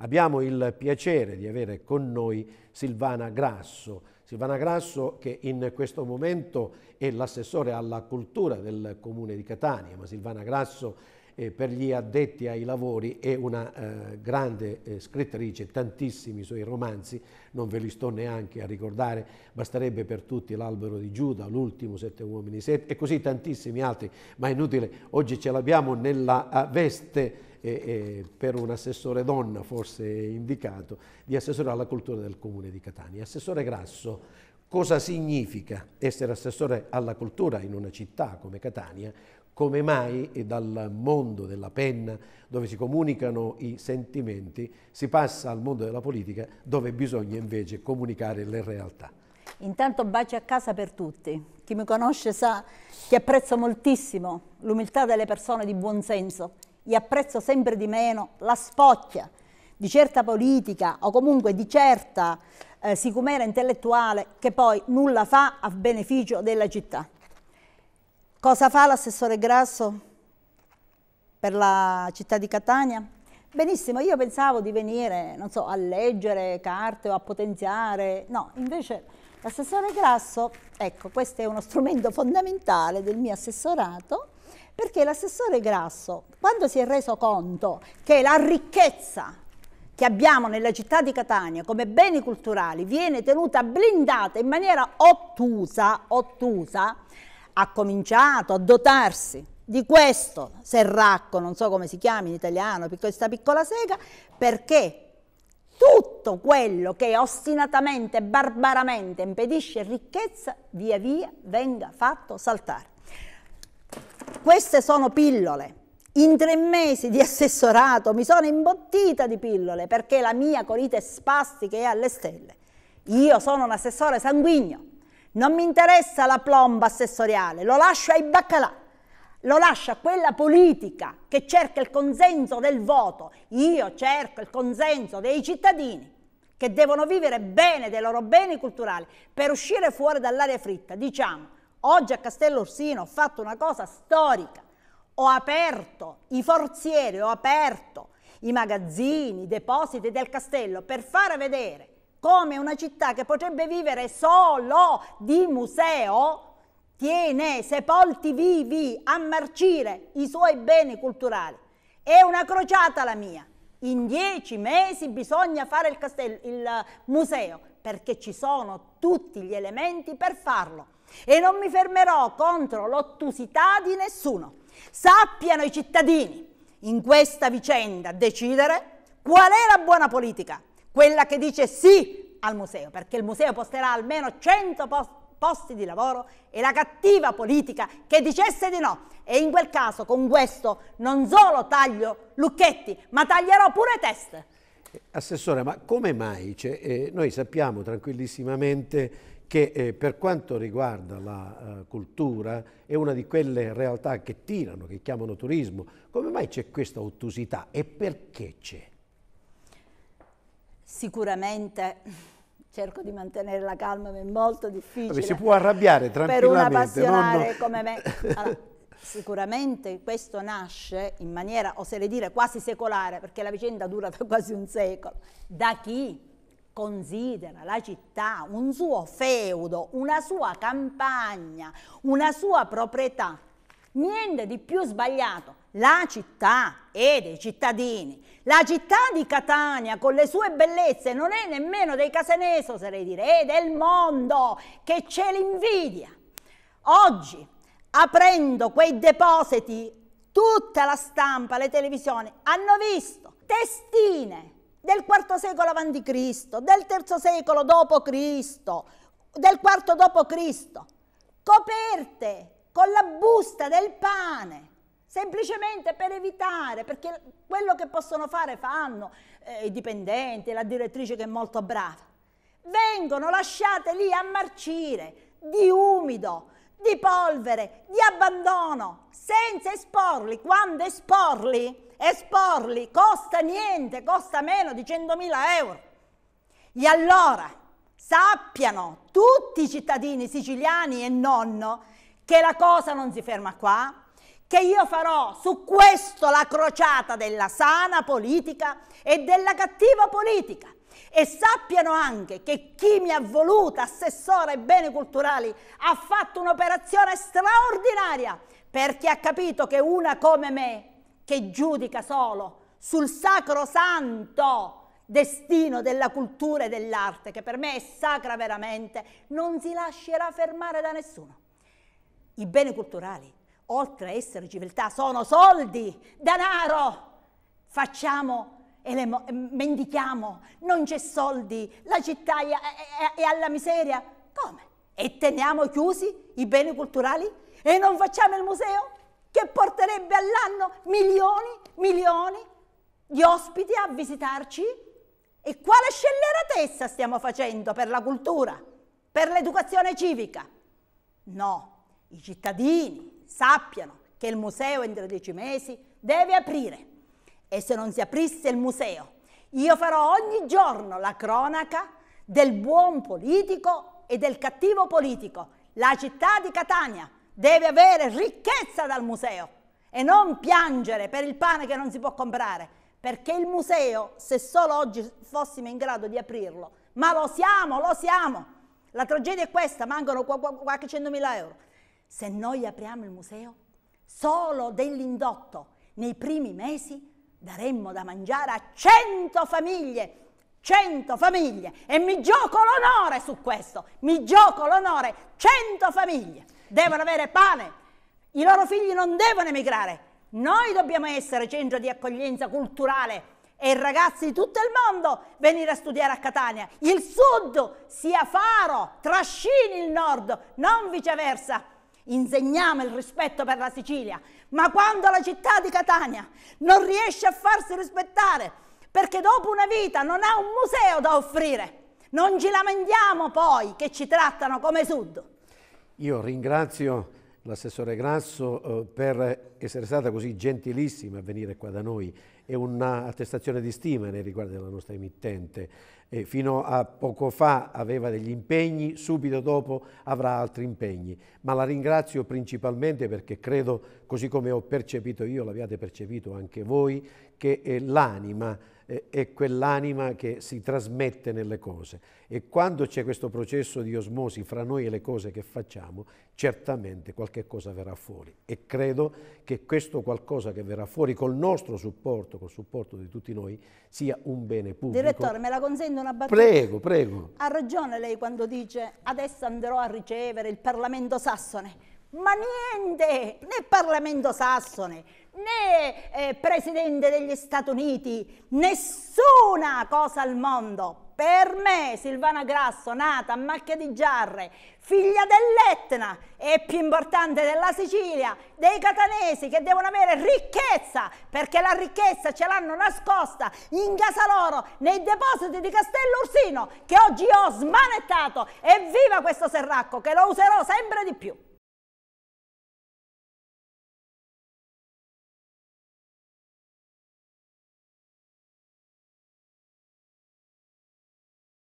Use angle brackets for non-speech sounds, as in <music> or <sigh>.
Abbiamo il piacere di avere con noi Silvana Grasso. Silvana Grasso che in questo momento è l'assessore alla cultura del comune di Catania, ma Silvana Grasso eh, per gli addetti ai lavori è una eh, grande eh, scrittrice, tantissimi suoi romanzi, non ve li sto neanche a ricordare, basterebbe per tutti l'albero di Giuda, l'ultimo, Sette uomini, sette e così tantissimi altri, ma è inutile, oggi ce l'abbiamo nella eh, veste e, per un assessore donna forse indicato, di assessore alla cultura del comune di Catania. Assessore Grasso, cosa significa essere assessore alla cultura in una città come Catania? Come mai dal mondo della penna, dove si comunicano i sentimenti, si passa al mondo della politica, dove bisogna invece comunicare le realtà? Intanto baci a casa per tutti. Chi mi conosce sa che apprezzo moltissimo l'umiltà delle persone di buon senso e apprezzo sempre di meno la spocchia di certa politica o comunque di certa eh, sicumera intellettuale che poi nulla fa a beneficio della città. Cosa fa l'assessore Grasso per la città di Catania? Benissimo, io pensavo di venire, non so, a leggere carte o a potenziare, no, invece l'assessore Grasso, ecco, questo è uno strumento fondamentale del mio assessorato, perché l'assessore Grasso, quando si è reso conto che la ricchezza che abbiamo nella città di Catania come beni culturali viene tenuta blindata in maniera ottusa, ottusa, ha cominciato a dotarsi di questo serracco, non so come si chiama in italiano, questa piccola sega, perché tutto quello che ostinatamente, barbaramente impedisce ricchezza, via via venga fatto saltare. Queste sono pillole. In tre mesi di assessorato mi sono imbottita di pillole perché la mia colite spastica è alle stelle. Io sono un assessore sanguigno, non mi interessa la plomba assessoriale, lo lascio ai baccalà, lo lascio a quella politica che cerca il consenso del voto. Io cerco il consenso dei cittadini che devono vivere bene dei loro beni culturali per uscire fuori dall'aria fritta. Diciamo, Oggi a Castello Orsino ho fatto una cosa storica. Ho aperto i forzieri, ho aperto i magazzini, i depositi del castello per far vedere come una città che potrebbe vivere solo di museo tiene sepolti vivi a marcire i suoi beni culturali. È una crociata la mia. In dieci mesi bisogna fare il, castello, il museo perché ci sono tutti gli elementi per farlo e non mi fermerò contro l'ottusità di nessuno. Sappiano i cittadini in questa vicenda decidere qual è la buona politica, quella che dice sì al museo, perché il museo posterà almeno 100 post posti di lavoro e la cattiva politica che dicesse di no. E in quel caso con questo non solo taglio Lucchetti, ma taglierò pure teste. Assessore, ma come mai? Cioè, eh, noi sappiamo tranquillissimamente che eh, per quanto riguarda la uh, cultura è una di quelle realtà che tirano, che chiamano turismo. Come mai c'è questa ottusità e perché c'è? Sicuramente <laughs> cerco di mantenere la calma, ma è molto difficile. Vabbè, si può arrabbiare <laughs> tranquillamente. Per un appassionato come me. Allora, sicuramente questo nasce in maniera, oserei dire, quasi secolare, perché la vicenda dura da quasi un secolo, da chi considera la città un suo feudo, una sua campagna, una sua proprietà. Niente di più sbagliato. La città è dei cittadini. La città di Catania con le sue bellezze non è nemmeno dei Caseneso, oserei dire, è del mondo che ce l'invidia. Oggi, aprendo quei depositi, tutta la stampa, le televisioni hanno visto testine del IV secolo avanti Cristo, del III secolo dopo Cristo, del IV Cristo, coperte con la busta del pane, semplicemente per evitare, perché quello che possono fare fanno eh, i dipendenti, la direttrice che è molto brava, vengono lasciate lì a marcire di umido, di polvere, di abbandono, senza esporli. Quando esporli, esporli costa niente, costa meno di 100.000 euro. E allora sappiano tutti i cittadini siciliani e nonno che la cosa non si ferma qua, che io farò su questo la crociata della sana politica e della cattiva politica. E sappiano anche che chi mi ha voluto assessore ai beni culturali ha fatto un'operazione straordinaria perché ha capito che una come me che giudica solo sul sacrosanto destino della cultura e dell'arte, che per me è sacra veramente, non si lascerà fermare da nessuno. I beni culturali, oltre a essere civiltà, sono soldi, denaro. Facciamo e le mendichiamo, non c'è soldi, la città è, è, è alla miseria. Come? E teniamo chiusi i beni culturali? E non facciamo il museo? che porterebbe all'anno milioni, milioni di ospiti a visitarci? E quale scelleratezza stiamo facendo per la cultura, per l'educazione civica? No, i cittadini sappiano che il museo entro dieci mesi deve aprire e se non si aprisse il museo io farò ogni giorno la cronaca del buon politico e del cattivo politico, la città di Catania, deve avere ricchezza dal museo e non piangere per il pane che non si può comprare, perché il museo, se solo oggi fossimo in grado di aprirlo, ma lo siamo, lo siamo, la tragedia è questa, mancano qualche 100.000 euro. Se noi apriamo il museo, solo dell'indotto, nei primi mesi daremmo da mangiare a 100 famiglie 100 famiglie e mi gioco l'onore su questo, mi gioco l'onore, 100 famiglie devono avere pane, i loro figli non devono emigrare. Noi dobbiamo essere centro di accoglienza culturale e ragazzi di tutto il mondo venire a studiare a Catania. Il sud sia faro, trascini il nord, non viceversa. Insegniamo il rispetto per la Sicilia, ma quando la città di Catania non riesce a farsi rispettare perché dopo una vita non ha un museo da offrire, non ci lamentiamo poi che ci trattano come sud. Io ringrazio l'assessore Grasso eh, per essere stata così gentilissima a venire qua da noi. È un'attestazione di stima nei riguardi della nostra emittente. E fino a poco fa aveva degli impegni, subito dopo avrà altri impegni. Ma la ringrazio principalmente perché credo, così come ho percepito io, l'abbiate percepito anche voi, che è eh, l'anima, eh, è quell'anima che si trasmette nelle cose. E quando c'è questo processo di osmosi fra noi e le cose che facciamo, certamente qualche cosa verrà fuori. E credo che questo qualcosa che verrà fuori col nostro supporto, col supporto di tutti noi, sia un bene pubblico. Direttore, me la consente una battuta? Prego, prego. Ha ragione lei quando dice adesso andrò a ricevere il Parlamento sassone. Ma niente, né Parlamento sassone, né eh, presidente degli Stati Uniti, nessuna cosa al mondo. Per me Silvana Grasso, nata a Macchia di Giarre, figlia dell'Etna, e più importante della Sicilia, dei catanesi che devono avere ricchezza, perché la ricchezza ce l'hanno nascosta in casa loro, nei depositi di Castello Ursino, che oggi ho smanettato. Evviva questo serracco, che lo userò sempre di più.